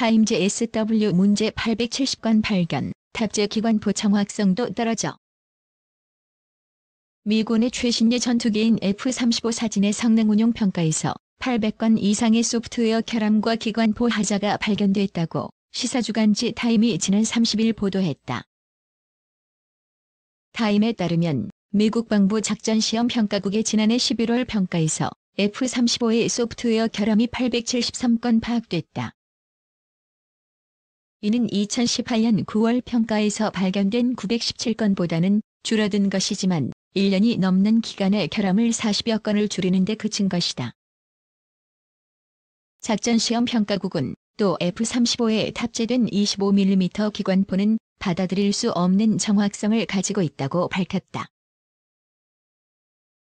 타임즈 SW 문제 870건 발견, 탑재 기관포 청확성도 떨어져. 미군의 최신의 전투기인 F-35 사진의 성능 운용 평가에서 800건 이상의 소프트웨어 결함과 기관보 하자가 발견됐다고 시사주간지 타임이 지난 30일 보도했다. 타임에 따르면 미국 방부 작전 시험 평가국의 지난해 11월 평가에서 F-35의 소프트웨어 결함이 873건 파악됐다. 이는 2018년 9월 평가에서 발견된 917건보다는 줄어든 것이지만 1년이 넘는 기간에 결함을 40여 건을 줄이는 데 그친 것이다. 작전시험 평가국은 또 F-35에 탑재된 25mm 기관포는 받아들일 수 없는 정확성을 가지고 있다고 밝혔다.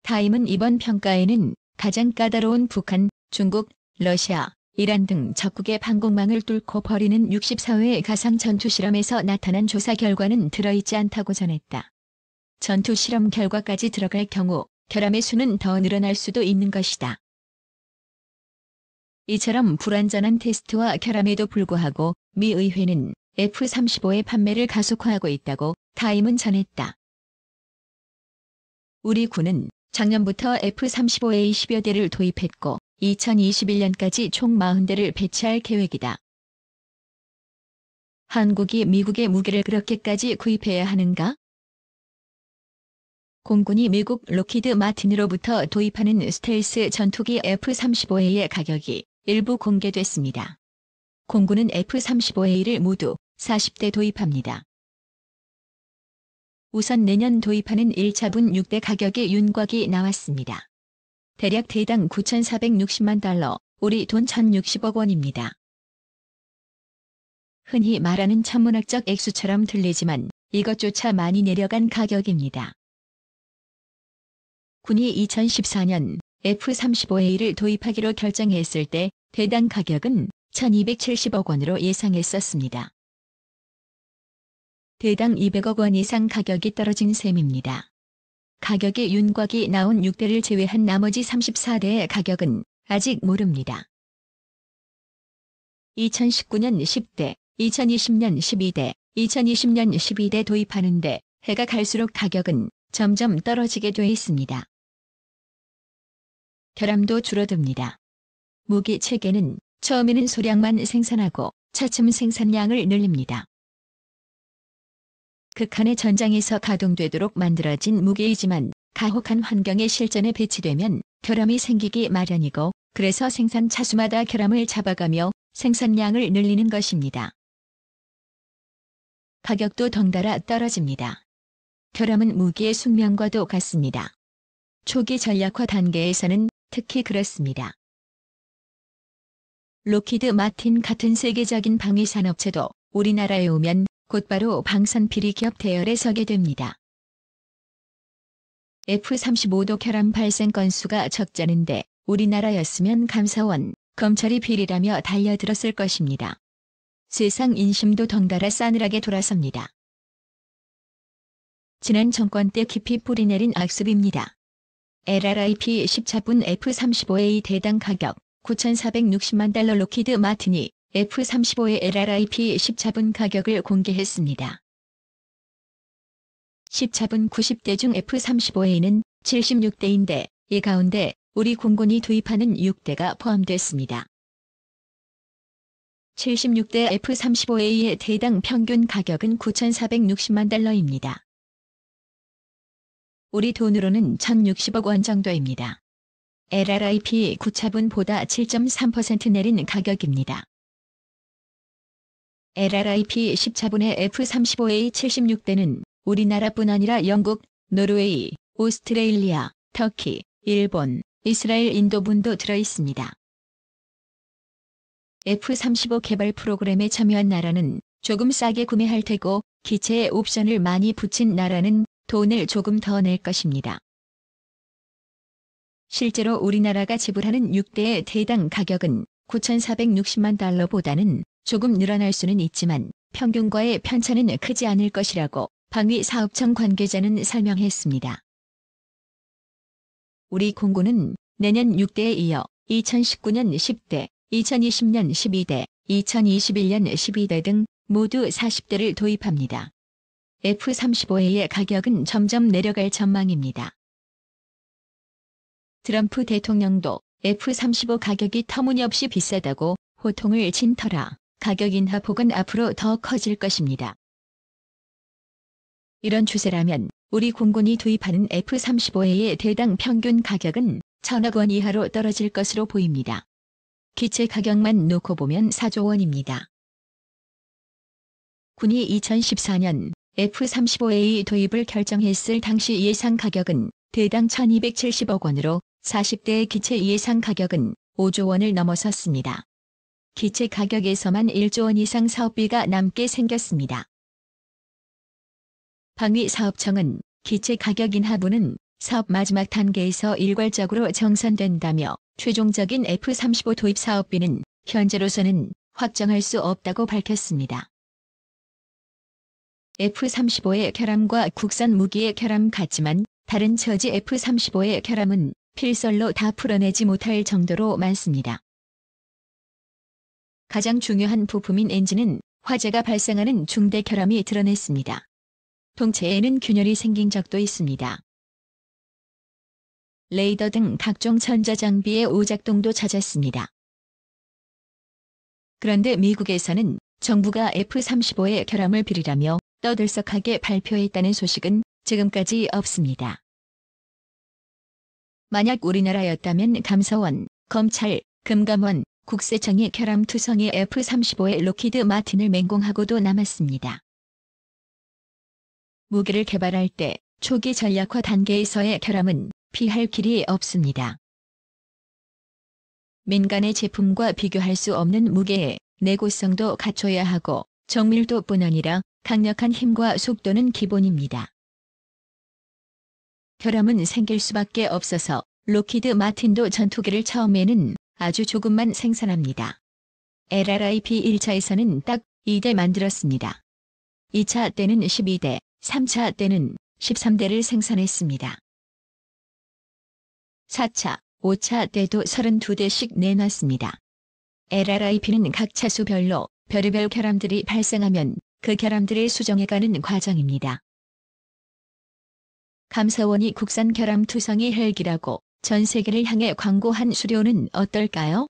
타임은 이번 평가에는 가장 까다로운 북한, 중국, 러시아, 이란 등 적국의 방공망을 뚫고 버리는 64회 가상 전투 실험에서 나타난 조사 결과는 들어있지 않다고 전했다. 전투 실험 결과까지 들어갈 경우 결함의 수는 더 늘어날 수도 있는 것이다. 이처럼 불완전한 테스트와 결함에도 불구하고 미 의회는 F-35의 판매를 가속화하고 있다고 타임은 전했다. 우리 군은 작년부터 F-35A 10여 대를 도입했고 2021년까지 총 40대를 배치할 계획이다. 한국이 미국의 무기를 그렇게까지 구입해야 하는가? 공군이 미국 로키드 마틴으로부터 도입하는 스텔스 전투기 F-35A의 가격이 일부 공개됐습니다. 공군은 F-35A를 모두 40대 도입합니다. 우선 내년 도입하는 1차분 6대 가격의 윤곽이 나왔습니다. 대략 대당 9,460만 달러, 우리 돈 1,060억 원입니다. 흔히 말하는 천문학적 액수처럼 들리지만 이것조차 많이 내려간 가격입니다. 군이 2014년 F-35A를 도입하기로 결정했을 때 대당 가격은 1,270억 원으로 예상했었습니다. 대당 200억 원 이상 가격이 떨어진 셈입니다. 가격에 윤곽이 나온 6대를 제외한 나머지 34대의 가격은 아직 모릅니다. 2019년 10대, 2020년 12대, 2020년 12대 도입하는데 해가 갈수록 가격은 점점 떨어지게 돼 있습니다. 결함도 줄어듭니다. 무기 체계는 처음에는 소량만 생산하고 차츰 생산량을 늘립니다. 극한의 그 전장에서 가동되도록 만들어진 무게이지만 가혹한 환경에 실전에 배치되면 결함이 생기기 마련이고 그래서 생산 차수마다 결함을 잡아가며 생산량을 늘리는 것입니다. 가격도 덩달아 떨어집니다. 결함은 무기의 숙명과도 같습니다. 초기 전략화 단계에서는 특히 그렇습니다. 로키드 마틴 같은 세계적인 방위산업체도 우리나라에 오면 곧바로 방산비리 기업 대열에 서게 됩니다. F-35도 결함 발생 건수가 적자는데 우리나라였으면 감사원, 검찰이 비리라며 달려들었을 것입니다. 세상 인심도 덩달아 싸늘하게 돌아섭니다. 지난 정권 때 깊이 뿌리내린 악습입니다. LRIP 14분 F-35A 대당 가격 9,460만 달러 로키드 마틴이 F-35의 LRIP 10차분 가격을 공개했습니다. 10차분 90대 중 f 3 5 a 는 76대인데 이 가운데 우리 공군이 도입하는 6대가 포함됐습니다. 76대 F-35A의 대당 평균 가격은 9,460만 달러입니다. 우리 돈으로는 1,060억 원 정도입니다. LRIP 9차분보다 7.3% 내린 가격입니다. LRIP 14분의 F-35A 76대는 우리나라뿐 아니라 영국, 노르웨이, 오스트레일리아, 터키, 일본, 이스라엘 인도분도 들어있습니다. F-35 개발 프로그램에 참여한 나라는 조금 싸게 구매할 테고 기체에 옵션을 많이 붙인 나라는 돈을 조금 더 낼 것입니다. 실제로 우리나라가 지불하는 6대의 대당 가격은 9,460만 달러보다는 조금 늘어날 수는 있지만 평균과의 편차는 크지 않을 것이라고 방위사업청 관계자는 설명했습니다. 우리 공군은 내년 6대에 이어 2019년 10대, 2020년 12대, 2021년 12대 등 모두 40대를 도입합니다. F-35A의 가격은 점점 내려갈 전망입니다. 트럼프 대통령도 F-35 가격이 터무니없이 비싸다고 호통을 친 터라 가격 인하폭은 앞으로 더 커질 것입니다. 이런 추세라면 우리 공군이 도입하는 F-35A의 대당 평균 가격은 천억 원 이하로 떨어질 것으로 보입니다. 기체 가격만 놓고 보면 4조 원입니다. 군이 2014년 F-35A 도입을 결정했을 당시 예상 가격은 대당 1,270억 원으로 40대의 기체 예상 가격은 5조 원을 넘어섰습니다. 기체 가격에서만 1조 원 이상 사업비가 남게 생겼습니다. 방위사업청은 기체 가격 인하부는 사업 마지막 단계에서 일괄적으로 정산된다며 최종적인 F-35 도입 사업비는 현재로서는 확정할 수 없다고 밝혔습니다. F-35의 결함과 국산 무기의 결함 같지만 다른 처지 F-35의 결함은 필설로 다 풀어내지 못할 정도로 많습니다. 가장 중요한 부품인 엔진은 화재가 발생하는 중대 결함이 드러냈습니다. 동체에는 균열이 생긴 적도 있습니다. 레이더 등 각종 전자장비의 오작동도 찾았습니다. 그런데 미국에서는 정부가 F-35의 결함을 비리라며 떠들썩하게 발표했다는 소식은 지금까지 없습니다. 만약 우리나라였다면 감사원, 검찰, 금감원, 국세청이 결함 투성이 F-35의 로키드 마틴을 맹공하고도 남았습니다. 무기를 개발할 때 초기 전략화 단계에서의 결함은 피할 길이 없습니다. 민간의 제품과 비교할 수 없는 무게에 내구성도 갖춰야 하고 정밀도뿐 아니라 강력한 힘과 속도는 기본입니다. 결함은 생길 수밖에 없어서 로키드 마틴도 전투기를 처음에는 아주 조금만 생산합니다. LRIP 1차에서는 딱 2대 만들었습니다. 2차 때는 12대, 3차 때는 13대를 생산했습니다. 4차, 5차 때도 32대씩 내놨습니다. LRIP는 각 차수별로 별의별 결함들이 발생하면 그 결함들을 수정해가는 과정입니다. 감사원이 국산 결함 투성이 헬기라고 전 세계를 향해 광고한 수료는 어떨까요?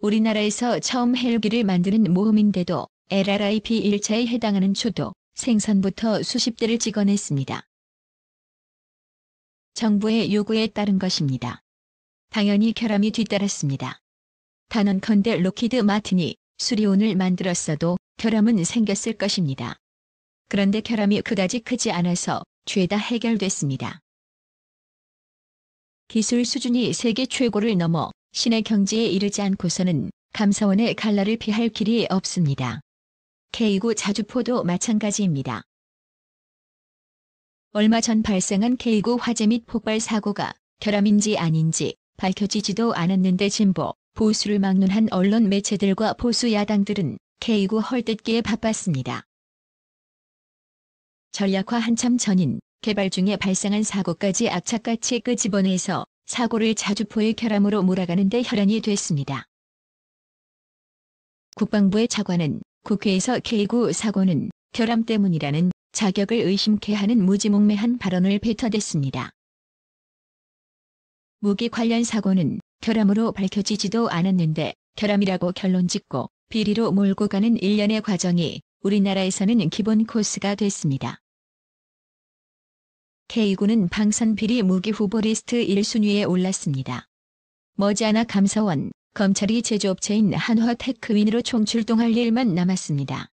우리나라에서 처음 헬기를 만드는 모험인데도 LRIP 1차에 해당하는 초도 생선부터 수십 대를 찍어냈습니다. 정부의 요구에 따른 것입니다. 당연히 결함이 뒤따랐습니다. 단언컨대 로키드 마틴이 수리온을 만들었어도 결함은 생겼을 것입니다. 그런데 결함이 그다지 크지 않아서 죄다 해결됐습니다. 기술 수준이 세계 최고를 넘어 신의 경지에 이르지 않고서는 감사원의 갈라를 피할 길이 없습니다. k 9 자주포도 마찬가지입니다. 얼마 전 발생한 k 9 화재 및 폭발 사고가 결함인지 아닌지 밝혀지지도 않았는데 진보, 보수를 막론한 언론 매체들과 보수 야당들은 k 9 헐뜯기에 바빴습니다. 전략화 한참 전인 개발 중에 발생한 사고까지 악착같이 끄집어내서 사고를 자주포의 결함으로 몰아가는 데 혈안이 됐습니다. 국방부의 차관은 국회에서 K9 사고는 결함 때문이라는 자격을 의심케 하는 무지몽매한 발언을 뱉어댔습니다. 무기 관련 사고는 결함으로 밝혀지지도 않았는데 결함이라고 결론 짓고 비리로 몰고 가는 일련의 과정이 우리나라에서는 기본 코스가 됐습니다. K군은 방산 비리 무기 후보 리스트 1순위에 올랐습니다. 머지않아 감사원, 검찰이 제조업체인 한화테크윈으로 총출동할 일만 남았습니다.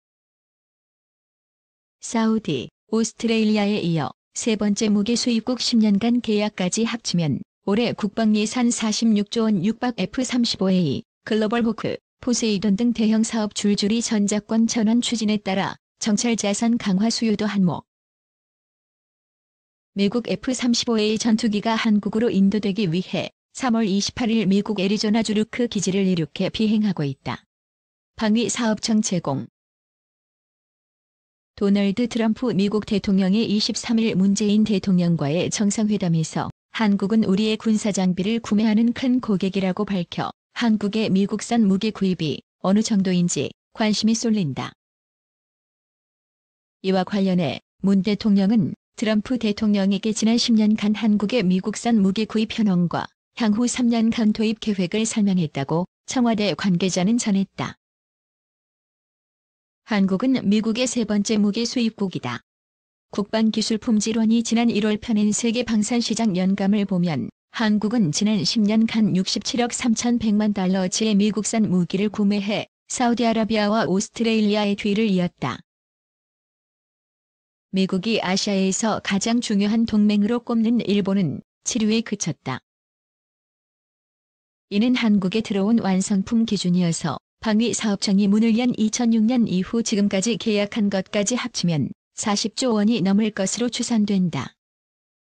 사우디, 오스트레일리아에 이어 세 번째 무기 수입국 10년간 계약까지 합치면 올해 국방 예산 46조 원 육박 F-35A, 글로벌 호크, 포세이돈 등 대형 사업 줄줄이 전작권 전환 추진에 따라 정찰 자산 강화 수요도 한몫. 미국 F-35A 전투기가 한국으로 인도되기 위해 3월 28일 미국 애리조나 주루크 기지를 이륙해 비행하고 있다. 방위사업청 제공 도널드 트럼프 미국 대통령이 23일 문재인 대통령과의 정상회담에서 한국은 우리의 군사장비를 구매하는 큰 고객이라고 밝혀 한국의 미국산 무기 구입이 어느 정도인지 관심이 쏠린다. 이와 관련해 문 대통령은 트럼프 대통령에게 지난 10년간 한국의 미국산 무기 구입 현황과 향후 3년간 도입 계획을 설명했다고 청와대 관계자는 전했다. 한국은 미국의 세 번째 무기 수입국이다. 국방기술품질원이 지난 1월 펴낸 세계 방산시장 연감을 보면 한국은 지난 10년간 67억 3,100만 달러치의 미국산 무기를 구매해 사우디아라비아와 오스트레일리아의 뒤를 이었다. 미국이 아시아에서 가장 중요한 동맹으로 꼽는 일본은 치료에 그쳤다. 이는 한국에 들어온 완성품 기준이어서 방위사업청이 문을 연 2006년 이후 지금까지 계약한 것까지 합치면 40조 원이 넘을 것으로 추산된다.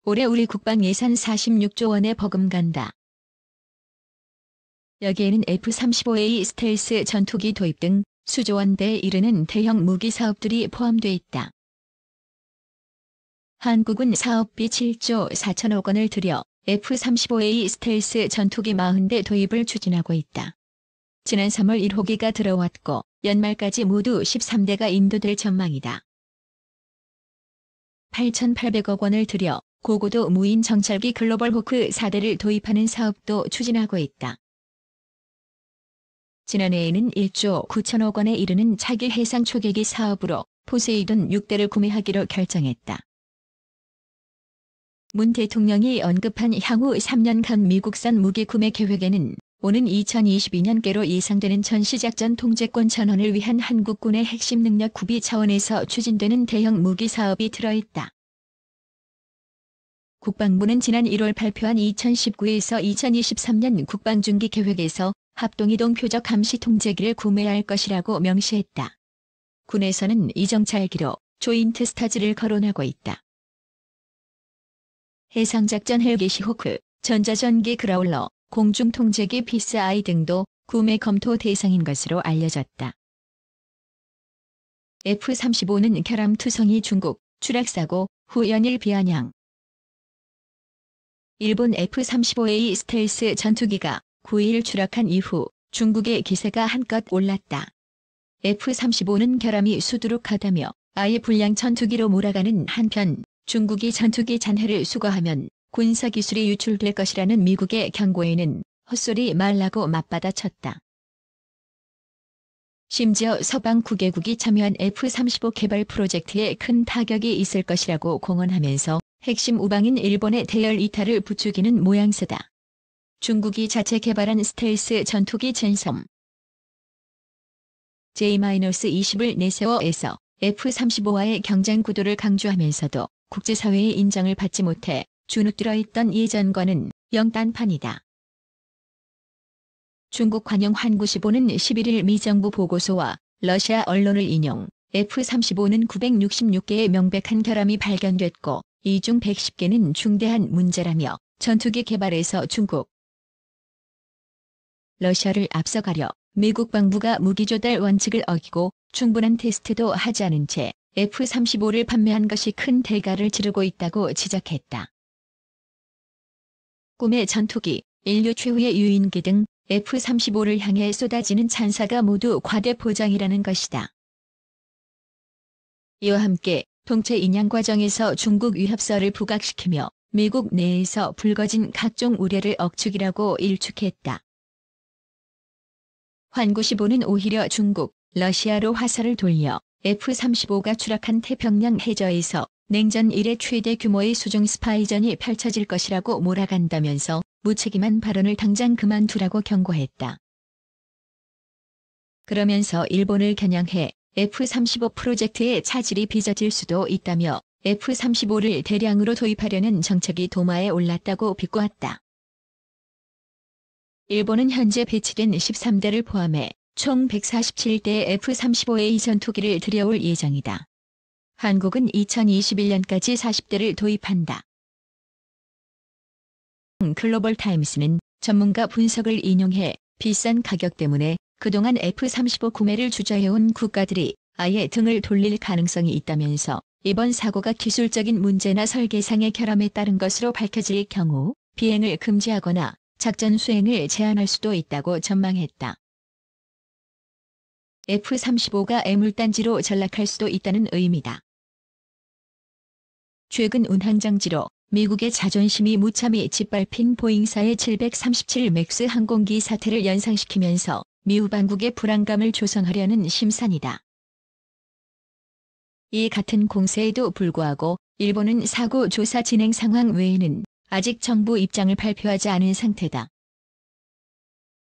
올해 우리 국방 예산 46조 원에 버금간다. 여기에는 F-35A 스텔스 전투기 도입 등 수조원대에 이르는 대형 무기 사업들이 포함돼 있다. 한국은 사업비 7조 4천억 원을 들여 F-35A 스텔스 전투기 40대 도입을 추진하고 있다. 지난 3월 1호기가 들어왔고 연말까지 모두 13대가 인도될 전망이다. 8,800억 원을 들여 고고도 무인 정찰기 글로벌 호크 4대를 도입하는 사업도 추진하고 있다. 지난해에는 1조 9천억 원에 이르는 차기 해상 초계기 사업으로 포세이돈 6대를 구매하기로 결정했다. 문 대통령이 언급한 향후 3년간 미국산 무기 구매 계획에는 오는 2022년께로 예상되는 전 시작전 통제권 전환을 위한 한국군의 핵심 능력 구비 차원에서 추진되는 대형 무기 사업이 들어있다. 국방부는 지난 1월 발표한 2019에서 2023년 국방중기 계획에서 합동이동 표적 감시 통제기를 구매할 것이라고 명시했다. 군에서는 이정찰기로 조인트 스타즈를 거론하고 있다. 해상작전 헬기 시호크, 전자전기 그라울러, 공중통제기 피스아이 등도 구매 검토 대상인 것으로 알려졌다. F-35는 결함 투성이 중국, 추락사고, 후 연일 비아냥. 일본 F-35A 스텔스 전투기가 9일 추락한 이후 중국의 기세가 한껏 올랐다. F-35는 결함이 수두룩하다며 아예 불량 전투기로 몰아가는 한편 중국이 전투기 잔해를 수거하면 군사기술이 유출될 것이라는 미국의 경고에는 헛소리 말라고 맞받아쳤다. 심지어 서방 9개국이 참여한 F-35 개발 프로젝트에 큰 타격이 있을 것이라고 공언하면서 핵심 우방인 일본의 대열 이탈을 부추기는 모양새다. 중국이 자체 개발한 스텔스 전투기 젠섬 J-20을 내세워에서 F-35와의 경쟁 구도를 강조하면서도 국제사회의 인정을 받지 못해 주눅들어 있던 예전과는 영딴판이다. 중국 관영 환구시보는 11일 미정부 보고서와 러시아 언론을 인용 F-35는 966개의 명백한 결함이 발견됐고 이 중 110개는 중대한 문제라며 전투기 개발에서 중국 러시아를 앞서가려 미국 방부가 무기 조달 원칙을 어기고 충분한 테스트도 하지 않은 채 F-35를 판매한 것이 큰 대가를 치르고 있다고 지적했다. 꿈의 전투기, 인류 최후의 유인기 등 F-35를 향해 쏟아지는 찬사가 모두 과대 보장이라는 것이다. 이와 함께 통체 인양 과정에서 중국 위협설을 부각시키며 미국 내에서 불거진 각종 우려를 억측이라고 일축했다. 환구시보는 오히려 중국, 러시아로 화살을 돌려 F-35가 추락한 태평양 해저에서 냉전 이래 최대 규모의 수중 스파이전이 펼쳐질 것이라고 몰아간다면서 무책임한 발언을 당장 그만두라고 경고했다. 그러면서 일본을 겨냥해 F-35 프로젝트의 차질이 빚어질 수도 있다며 F-35를 대량으로 도입하려는 정책이 도마에 올랐다고 비꼬았다. 일본은 현재 배치된 13대를 포함해 총 147대 F-35A 전투기를 들여올 예정이다. 한국은 2021년까지 40대를 도입한다. 글로벌 타임스는 전문가 분석을 인용해 비싼 가격 때문에 그동안 F-35 구매를 주저해온 국가들이 아예 등을 돌릴 가능성이 있다면서 이번 사고가 기술적인 문제나 설계상의 결함에 따른 것으로 밝혀질 경우 비행을 금지하거나 작전 수행을 제한할 수도 있다고 전망했다. F-35가 애물단지로 전락할 수도 있다는 의미다. 최근 운항장지로 미국의 자존심이 무참히 짓밟힌 보잉사의 737 맥스 항공기 사태를 연상시키면서 미우방국의 불안감을 조성하려는 심산이다. 이 같은 공세에도 불구하고 일본은 사고 조사 진행 상황 외에는 아직 정부 입장을 발표하지 않은 상태다.